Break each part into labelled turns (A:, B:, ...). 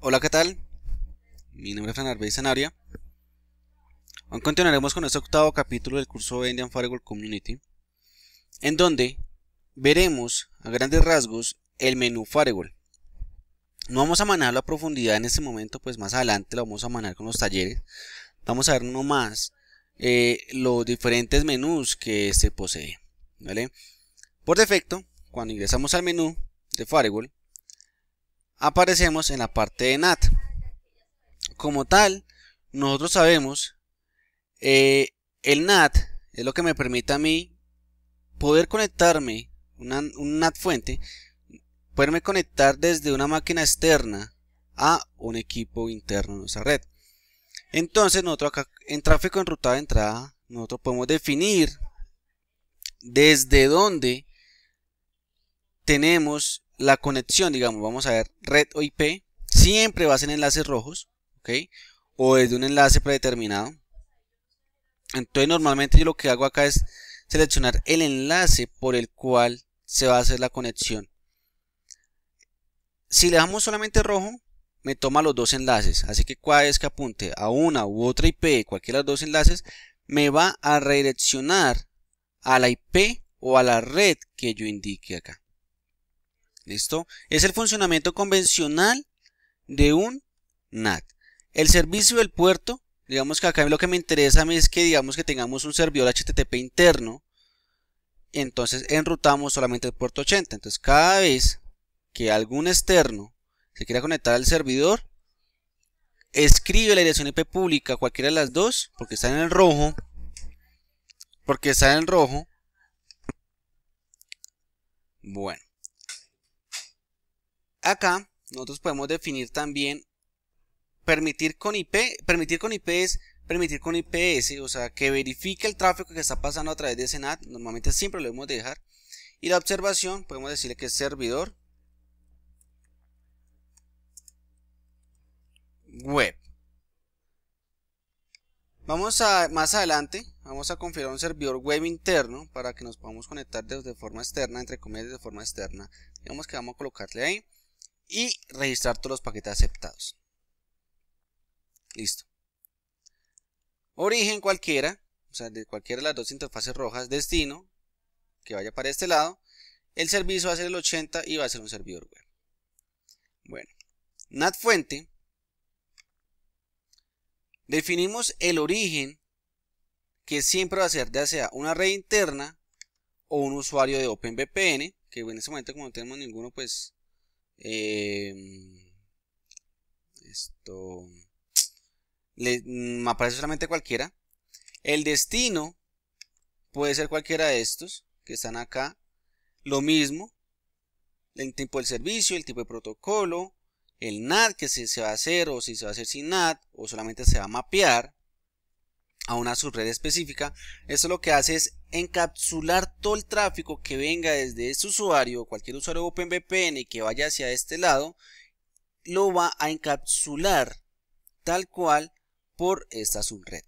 A: Hola, ¿qué tal? Mi nombre es Fernando Sanabria. Hoy continuaremos con este octavo capítulo del curso de Indian Firewall Community, en donde veremos a grandes rasgos el menú Firewall. No vamos a manejar la profundidad en este momento, pues más adelante lo vamos a manejar con los talleres. Vamos a ver nomás eh, los diferentes menús que se posee. Por defecto, cuando ingresamos al menú de Firewall, aparecemos en la parte de NAT. Como tal, nosotros sabemos, eh, el NAT es lo que me permite a mí poder conectarme, un NAT fuente, poderme conectar desde una máquina externa a un equipo interno de nuestra red. Entonces, nosotros acá en tráfico enrutado de entrada, nosotros podemos definir desde dónde tenemos la conexión, digamos, vamos a ver, red o IP, siempre va a ser enlaces rojos, ¿ok? O desde un enlace predeterminado. Entonces normalmente yo lo que hago acá es seleccionar el enlace por el cual se va a hacer la conexión. Si le damos solamente rojo, me toma los dos enlaces. Así que cada vez que apunte a una u otra IP, cualquiera de los dos enlaces, me va a redireccionar a la IP o a la red que yo indique acá. ¿Listo? Es el funcionamiento convencional de un NAT. El servicio del puerto, digamos que acá lo que me interesa es que digamos que tengamos un servidor HTTP interno. Entonces enrutamos solamente el puerto 80. Entonces cada vez que algún externo se quiera conectar al servidor, escribe la dirección IP pública, cualquiera de las dos, porque está en el rojo, porque está en el rojo. Bueno, Acá nosotros podemos definir también permitir con IP. Permitir con IP es permitir con IPS, o sea, que verifique el tráfico que está pasando a través de ese NAT Normalmente siempre lo debemos dejar. Y la observación, podemos decirle que es servidor web. Vamos a, más adelante, vamos a configurar un servidor web interno para que nos podamos conectar de, de forma externa, entre comillas, de forma externa. Digamos que vamos a colocarle ahí y registrar todos los paquetes aceptados. Listo. Origen cualquiera, o sea, de cualquiera de las dos interfaces rojas, destino, que vaya para este lado, el servicio va a ser el 80 y va a ser un servidor web. Bueno, NAT fuente, definimos el origen que siempre va a ser ya sea una red interna o un usuario de OpenVPN, que en este momento como no tenemos ninguno, pues Em, esto. me mm, aparece solamente cualquiera. El destino puede ser cualquiera de estos que están acá. Lo mismo. El tipo de servicio, el tipo de protocolo, el NAT que si se va a hacer o si se va a hacer sin NAT o solamente se va a mapear a una subred específica. eso lo que hace es encapsular todo el tráfico que venga desde este usuario, cualquier usuario OpenVPN que vaya hacia este lado, lo va a encapsular tal cual por esta subred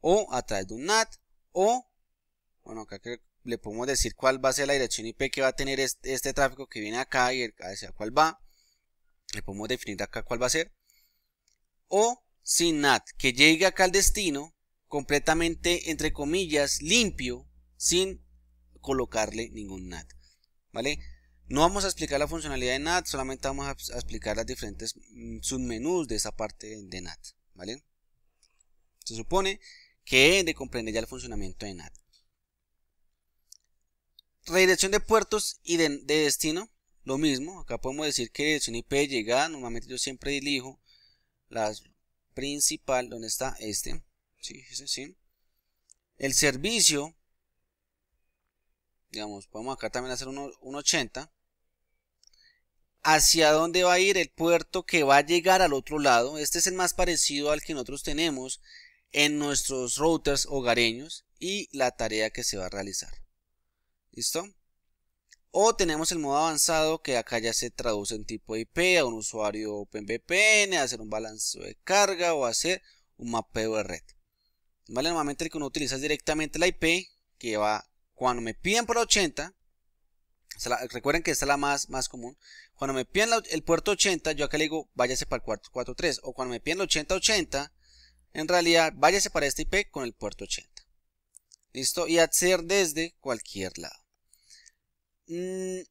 A: o a través de un NAT o bueno acá le podemos decir cuál va a ser la dirección IP que va a tener este, tráfico que viene acá y hacia cuál va le podemos definir acá cuál va a ser o sin NAT que llegue acá al destino completamente, entre comillas, limpio, sin colocarle ningún NAT. ¿Vale? No vamos a explicar la funcionalidad de NAT, solamente vamos a explicar las diferentes mm, submenús de esa parte de NAT. ¿Vale? Se supone que de comprender ya el funcionamiento de NAT. Redirección de puertos y de, destino, lo mismo. Acá podemos decir que un IP llega, normalmente yo siempre elijo la principal, donde está este. Sí, sí. El servicio, digamos, podemos acá también hacer un, 80. Hacia dónde va a ir el puerto que va a llegar al otro lado. Este es el más parecido al que nosotros tenemos en nuestros routers hogareños y la tarea que se va a realizar. ¿Listo? O tenemos el modo avanzado que acá ya se traduce en tipo IP a un usuario OpenVPN, hacer un balance de carga o hacer un mapeo de red. Normalmente el que uno utiliza directamente la IP que va cuando me piden por la 80. recuerden que esta es la más, más común. Cuando me piden el puerto 80, yo acá le digo váyase para el 443. O cuando me piden el 8080, en realidad váyase para esta IP con el puerto 80. ¿Listo? Y acceder desde cualquier lado. Mm,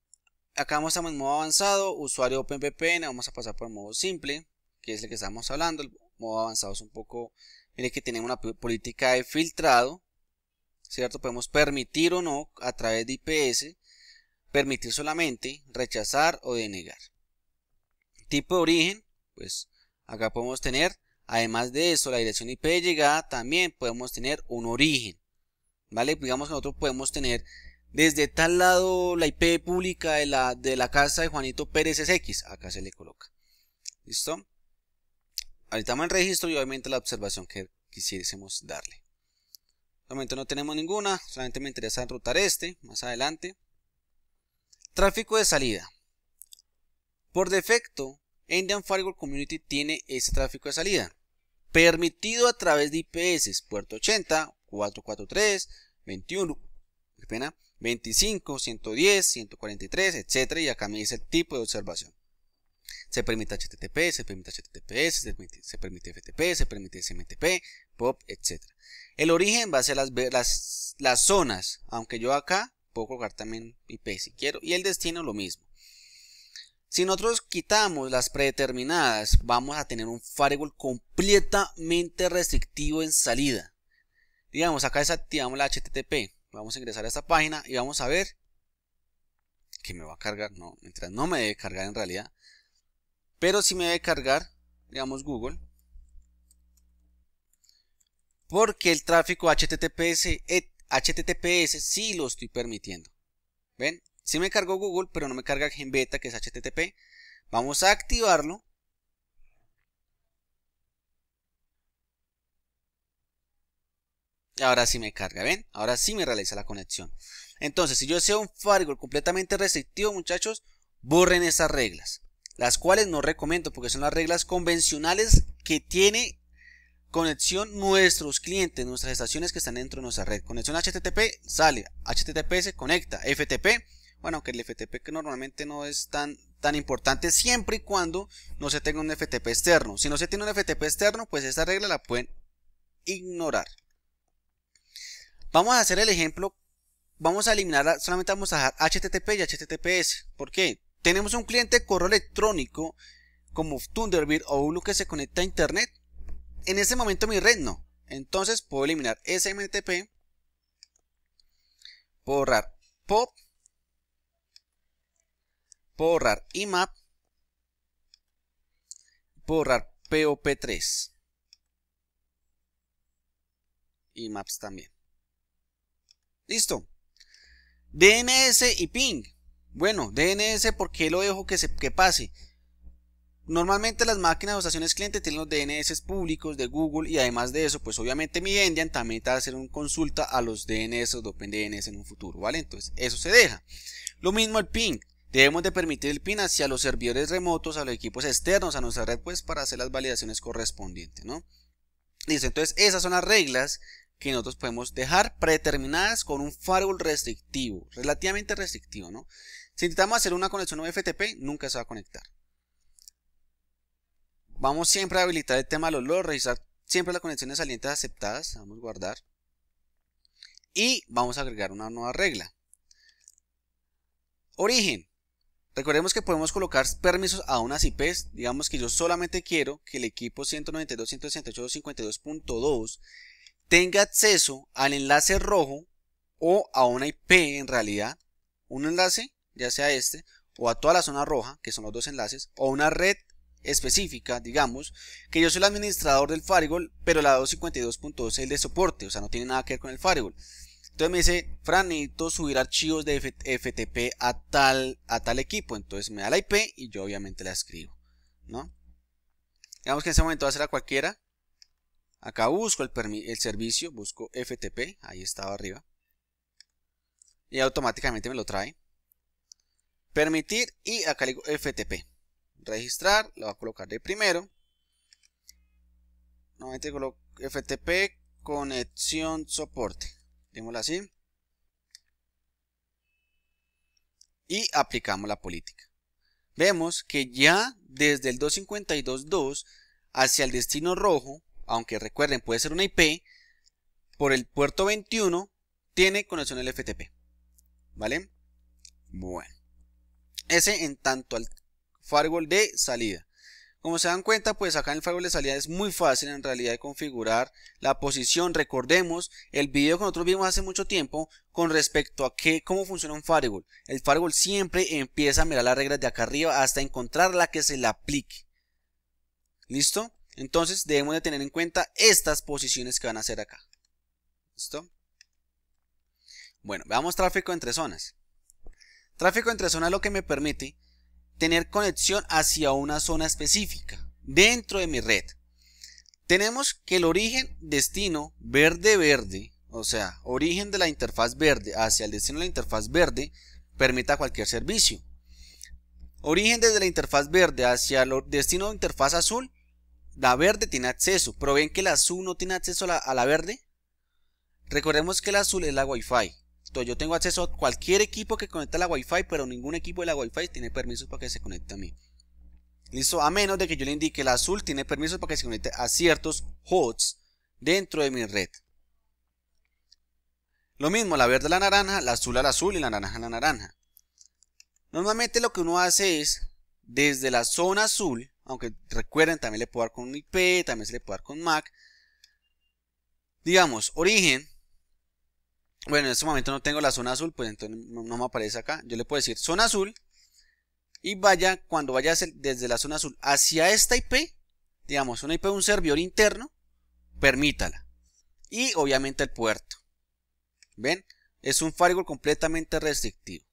A: acá vamos a en modo avanzado, usuario OpenVPN, vamos a pasar por el modo simple, que es el que estamos hablando. El modo avanzado es un poco Mire que tenemos una política de filtrado, ¿cierto? Podemos permitir o no a través de IPS, permitir solamente, rechazar o denegar. Tipo de origen, pues acá podemos tener, además de eso, la dirección IP de llegada, también podemos tener un origen, ¿vale? Digamos que nosotros podemos tener desde tal lado la IP pública de la, de la casa de Juanito Pérez SX, acá se le coloca. ¿Listo? el registro y obviamente la observación que quisiésemos darle. De no tenemos ninguna, solamente me interesa rotar este más adelante. Tráfico de salida. Por defecto, Indian Firewall Community tiene ese tráfico de salida, permitido a través de IPS puerto 80, 443, 21, 25, 110, 143, etc. Y acá me dice el tipo de observación se permite HTTP, se permite HTTPS, se permite, FTP, se permite SMTP, POP, etc. El origen va a ser las, las, las zonas, aunque yo acá puedo colocar también IP si quiero, y el destino lo mismo. Si nosotros quitamos las predeterminadas, vamos a tener un firewall completamente restrictivo en salida. Digamos, acá desactivamos la HTTP. Vamos a ingresar a esta página y vamos a ver que me va a cargar. No, mientras no me debe cargar en realidad. Pero si me debe cargar, digamos Google, porque el tráfico HTTPS, HTTPS eh, sí lo estoy permitiendo. ¿Ven? Sí me cargó Google, pero no me carga GenBeta, que es HTTP. Vamos a activarlo. Ahora sí me carga, ¿ven? Ahora sí me realiza la conexión. Entonces, si yo sea un firewall completamente restrictivo, muchachos, borren esas reglas las cuales no recomiendo porque son las reglas convencionales que tiene conexión nuestros clientes, nuestras estaciones que están dentro de nuestra red. Conexión HTTP sale, HTTPS conecta, FTP, bueno, que el FTP que normalmente no es tan tan importante siempre y cuando no se tenga un FTP externo. Si no se tiene un FTP externo, pues esta regla la pueden ignorar. Vamos a hacer el ejemplo, vamos a eliminar, solamente vamos a dejar HTTP y HTTPS. ¿Por qué? tenemos un cliente de correo electrónico como Thunderbird o Hulu que se conecta a internet, en ese momento mi red no. Entonces puedo eliminar SMTP, puedo borrar POP, puedo borrar IMAP, puedo borrar POP3 y Maps también. Listo. DNS y ping. Bueno, DNS, ¿por qué lo dejo que, se, que pase? Normalmente las máquinas o estaciones clientes tienen los DNS públicos de Google y además de eso, pues obviamente mi también te va a hacer una consulta a los DNS o DNS en un futuro, ¿vale? Entonces, eso se deja. Lo mismo el ping. Debemos de permitir el PIN hacia los servidores remotos, a los equipos externos, a nuestra red, pues para hacer las validaciones correspondientes, ¿no? Dice, entonces esas son las reglas que nosotros podemos dejar predeterminadas con un firewall restrictivo, relativamente restrictivo, ¿no? Si intentamos hacer una conexión UFTP, nunca se va a conectar. Vamos siempre a habilitar el tema de los logs, revisar siempre las conexiones salientes aceptadas, vamos a guardar. Y vamos a agregar una nueva regla. Origen. Recordemos que podemos colocar permisos a unas IPs. Digamos que yo solamente quiero que el equipo 192.168.52.2 tenga acceso al enlace rojo o a una IP en realidad. Un enlace ya sea este, o a toda la zona roja, que son los dos enlaces, o una red específica, digamos, que yo soy el administrador del firewall, pero la 252.2 es el de soporte, o sea, no tiene nada que ver con el firewall. Entonces me dice, Franito subir archivos de FTP a tal, a tal equipo. Entonces me da la IP y yo obviamente la escribo, ¿no? Digamos que en ese momento va a ser a cualquiera. Acá busco el, el servicio, busco FTP, ahí estaba arriba. Y automáticamente me lo trae permitir y acá le digo FTP. Registrar, lo voy a colocar de primero. Nuevamente coloco FTP conexión soporte. Démosla así. Y aplicamos la política. Vemos que ya desde el 252.2 hacia el destino rojo, aunque recuerden puede ser una IP, por el puerto 21 tiene conexión al FTP. ¿Vale? Bueno ese en tanto al firewall de salida. Como se dan cuenta, pues acá en el firewall de salida es muy fácil en realidad de configurar la posición. Recordemos el video que nosotros vimos hace mucho tiempo con respecto a que cómo funciona un firewall. El firewall siempre empieza a mirar las reglas de acá arriba hasta encontrar la que se le aplique. ¿Listo? Entonces debemos de tener en cuenta estas posiciones que van a hacer acá. ¿Listo? Bueno, veamos tráfico entre zonas. Tráfico entre zonas lo que me permite tener conexión hacia una zona específica dentro de mi red. Tenemos que el origen destino verde verde, o sea, origen de la interfaz verde hacia el destino de la interfaz verde, permita cualquier servicio. Origen desde la interfaz verde hacia el destino de interfaz azul, la verde tiene acceso, pero ven que la azul no tiene acceso a la, verde. Recordemos que la azul es la Wi-Fi, yo tengo acceso a cualquier equipo que conecta a la Wi-Fi, pero ningún equipo de la Wi-Fi tiene permisos para que se conecte a mí. Listo, a menos de que yo le indique la azul tiene permisos para que se conecte a ciertos hosts dentro de mi red. Lo mismo, la verde a la naranja, la azul a la azul y la naranja a la naranja. Normalmente lo que uno hace es, desde la zona azul, aunque recuerden, también le puedo dar con IP, también se le puede dar con MAC. Digamos, origen, bueno, en este momento no tengo la zona azul, pues entonces no, me aparece acá. Yo le puedo decir zona azul y vaya, cuando vaya desde la zona azul hacia esta IP, digamos, una IP de un servidor interno, permítala. Y obviamente el puerto. ¿Ven? Es un firewall completamente restrictivo.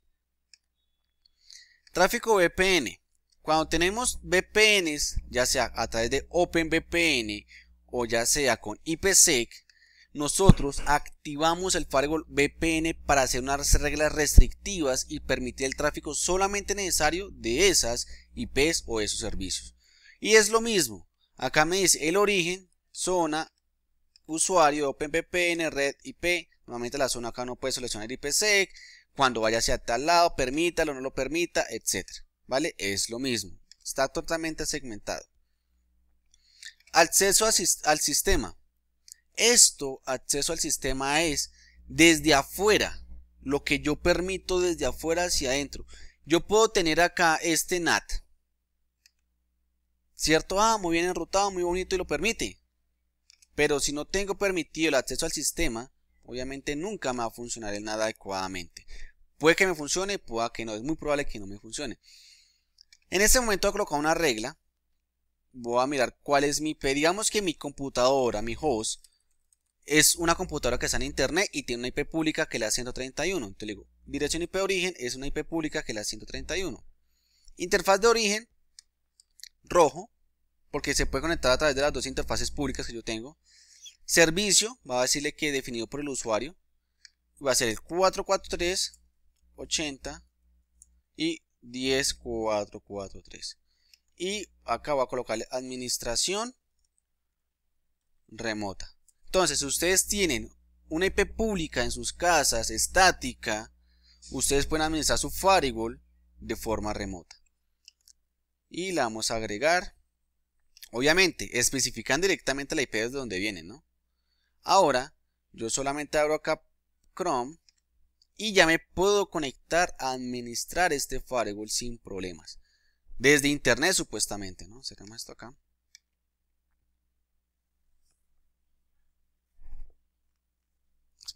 A: Tráfico VPN. Cuando tenemos VPNs, ya sea a través de OpenVPN o ya sea con IPsec, nosotros activamos el firewall VPN para hacer unas reglas restrictivas y permitir el tráfico solamente necesario de esas IPs o esos servicios. Y es lo mismo, acá me dice el origen, zona, usuario, OpenVPN, red IP, normalmente la zona acá no puede seleccionar IPsec, cuando vaya hacia tal lado, permítalo, no lo permita, etc. ¿Vale? Es lo mismo, está totalmente segmentado. Acceso al sistema esto, acceso al sistema, es desde afuera, lo que yo permito desde afuera hacia adentro. Yo puedo tener acá este NAT. ¿Cierto? Ah, muy bien enrutado, muy bonito y lo permite. Pero si no tengo permitido el acceso al sistema, obviamente nunca me va a funcionar el NAT adecuadamente. Puede que me funcione, puede que no. Es muy probable que no me funcione. En este momento voy una regla. Voy a mirar cuál es mi... Digamos que mi computadora, mi host, es una computadora que está en internet y tiene una IP pública que es la 131. Entonces le digo, dirección IP de origen es una IP pública que es la 131. Interfaz de origen, rojo, porque se puede conectar a través de las dos interfaces públicas que yo tengo. Servicio, va a decirle que definido por el usuario, va a ser el 443 80 y 10443. Y acá va a colocarle administración remota. Entonces, si ustedes tienen una IP pública en sus casas, estática, ustedes pueden administrar su firewall de forma remota. Y la vamos a agregar. Obviamente, especifican directamente la IP desde donde vienen, ¿no? Ahora, yo solamente abro acá Chrome y ya me puedo conectar a administrar este firewall sin problemas. Desde internet supuestamente, ¿no? Cerramos esto acá.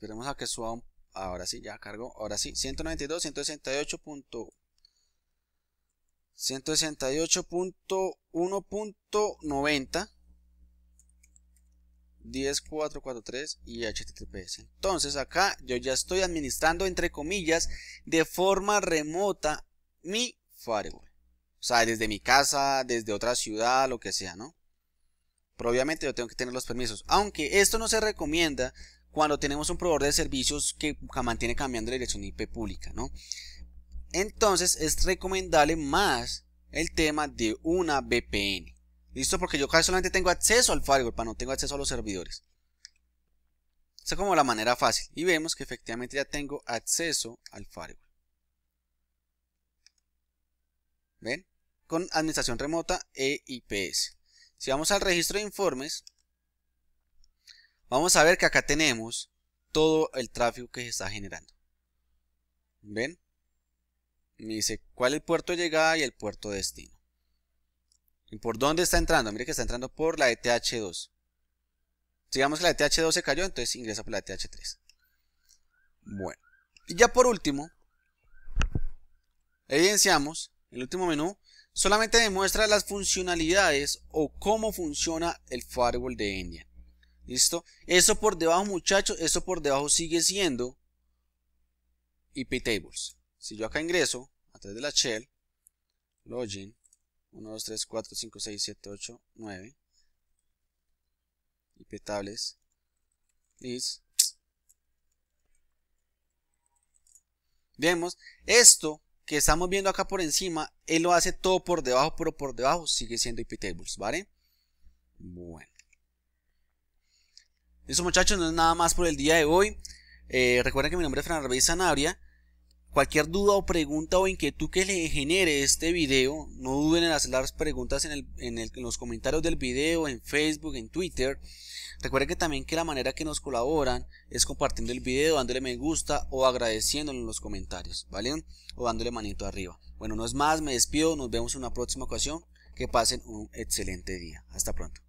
A: Esperemos a que suba Ahora sí, ya cargo. Ahora sí, 192, 168.1.90 10443 y HTTPS. Entonces acá yo ya estoy administrando entre comillas de forma remota mi firewall. O sea, desde mi casa, desde otra ciudad, lo que sea, ¿no? Pero obviamente yo tengo que tener los permisos. Aunque esto no se recomienda cuando tenemos un proveedor de servicios que mantiene cambiando la dirección IP pública, Entonces es recomendable más el tema de una VPN. ¿Listo? Porque yo casi solamente tengo acceso al firewall, pero no tengo acceso a los servidores. Esa es como la manera fácil. Y vemos que efectivamente ya tengo acceso al firewall. ¿Ven? Con administración remota e IPS. Si vamos al registro de informes, Vamos a ver que acá tenemos todo el tráfico que se está generando. ¿Ven? Me dice cuál es el puerto de llegada y el puerto de destino. ¿Y por dónde está entrando? Mire que está entrando por la ETH2. Digamos que la ETH2 se cayó, entonces ingresa por la ETH3. Bueno. Y ya por último, evidenciamos el último menú. Solamente demuestra las funcionalidades o cómo funciona el firewall de Endian. ¿Listo? Eso por debajo, muchachos, eso por debajo sigue siendo IP tables. Si yo acá ingreso, a través de la shell, login, 1, 2, 3, 4, 5, 6, 7, 8, 9, IP tables, list, vemos, esto que estamos viendo acá por encima, él lo hace todo por debajo, pero por debajo sigue siendo IP tables, ¿vale? Bueno. Eso muchachos, no es nada más por el día de hoy. Eh, recuerden que mi nombre es Fran Arbey Sanabria. Cualquier duda o pregunta o inquietud que le genere este video, no duden en hacer las preguntas en, los comentarios del video, en Facebook, en Twitter. Recuerden que también que la manera que nos colaboran es compartiendo el video, dándole me gusta o agradeciéndolo en los comentarios, ¿vale? O dándole manito arriba. Bueno, no es más, me despido, nos vemos en una próxima ocasión. Que pasen un excelente día. Hasta pronto.